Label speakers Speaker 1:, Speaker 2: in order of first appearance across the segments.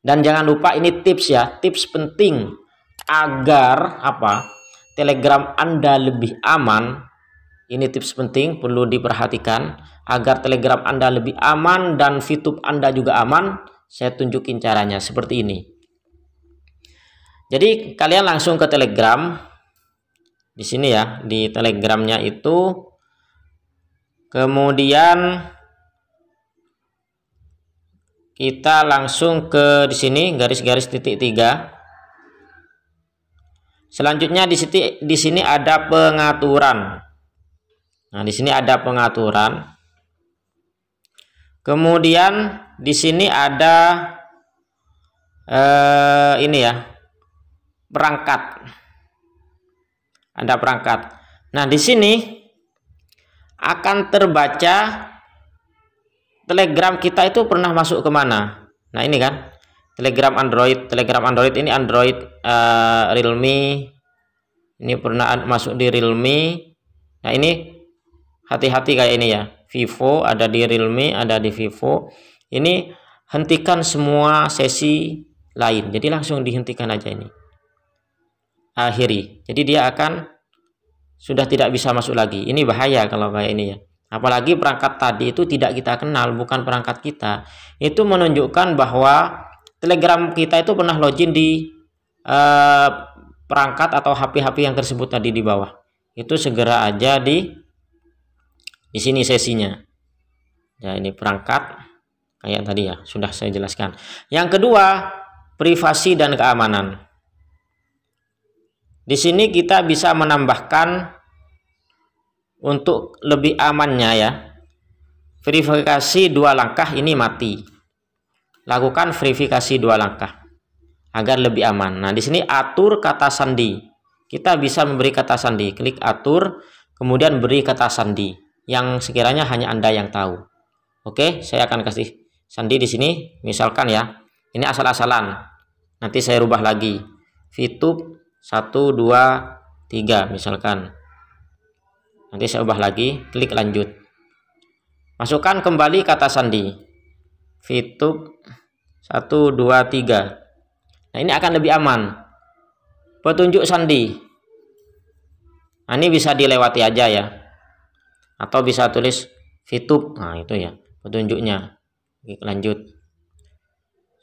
Speaker 1: Dan jangan lupa ini tips ya, tips penting agar apa? Telegram Anda lebih aman. Ini tips penting perlu diperhatikan agar Telegram Anda lebih aman dan VTube Anda juga aman. Saya tunjukin caranya seperti ini. Jadi kalian langsung ke Telegram di sini ya, di Telegramnya itu kemudian kita langsung ke di sini garis-garis titik tiga. Selanjutnya di sini di sini ada pengaturan. Nah, di sini ada pengaturan. Kemudian di sini ada eh, ini ya. perangkat. Ada perangkat. Nah, di sini akan terbaca Telegram kita itu pernah masuk kemana? Nah ini kan Telegram Android, Telegram Android ini Android uh, Realme ini pernah masuk di Realme. Nah ini hati-hati kayak ini ya. Vivo ada di Realme, ada di Vivo. Ini hentikan semua sesi lain. Jadi langsung dihentikan aja ini. Akhiri. Jadi dia akan sudah tidak bisa masuk lagi. Ini bahaya kalau kayak ini ya. Apalagi perangkat tadi itu tidak kita kenal, bukan perangkat kita. Itu menunjukkan bahwa Telegram kita itu pernah login di eh, perangkat atau HP-HP yang tersebut tadi di bawah. Itu segera aja di di sini sesinya. Ya, ini perangkat kayak tadi ya, sudah saya jelaskan. Yang kedua, privasi dan keamanan. Di sini kita bisa menambahkan untuk lebih amannya ya verifikasi dua langkah ini mati lakukan verifikasi dua langkah agar lebih aman nah di sini atur kata sandi kita bisa memberi kata sandi klik atur kemudian beri kata sandi yang sekiranya hanya anda yang tahu oke saya akan kasih sandi di sini misalkan ya ini asal-asalan nanti saya rubah lagi fitup 1 2 3 misalkan nanti saya ubah lagi klik lanjut masukkan kembali kata sandi fitup 1 2 3 nah ini akan lebih aman petunjuk sandi nah, ini bisa dilewati aja ya atau bisa tulis fitup nah itu ya petunjuknya Klik lanjut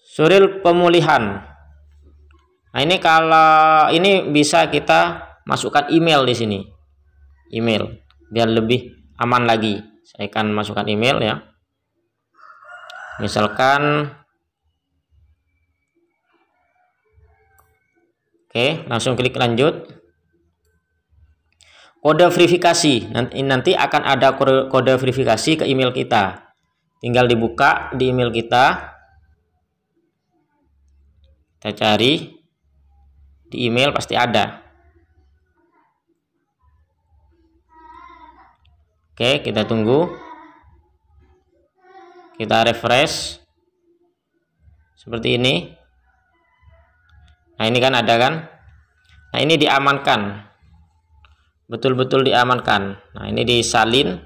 Speaker 1: suril pemulihan nah ini kalau ini bisa kita masukkan email di sini email biar lebih aman lagi saya akan masukkan email ya misalkan Oke, langsung klik lanjut. Kode verifikasi. Nanti nanti akan ada kode verifikasi ke email kita. Tinggal dibuka di email kita. Kita cari di email pasti ada. Oke, kita tunggu. Kita refresh. Seperti ini. Nah, ini kan ada kan? Nah, ini diamankan. Betul-betul diamankan. Nah, ini disalin.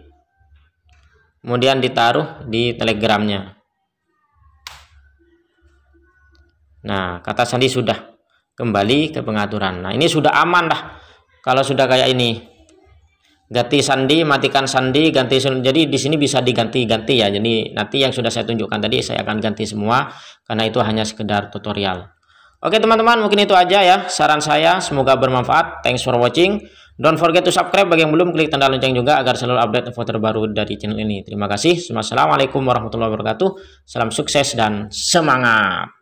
Speaker 1: Kemudian ditaruh di telegramnya. Nah, kata sandi sudah kembali ke pengaturan. Nah, ini sudah aman dah. Kalau sudah kayak ini, ganti sandi matikan sandi ganti jadi di sini bisa diganti-ganti ya jadi nanti yang sudah saya tunjukkan tadi saya akan ganti semua karena itu hanya sekedar tutorial oke teman-teman mungkin itu aja ya saran saya semoga bermanfaat thanks for watching don't forget to subscribe bagi yang belum klik tanda lonceng juga agar selalu update info terbaru dari channel ini terima kasih Assalamualaikum warahmatullahi wabarakatuh salam sukses dan semangat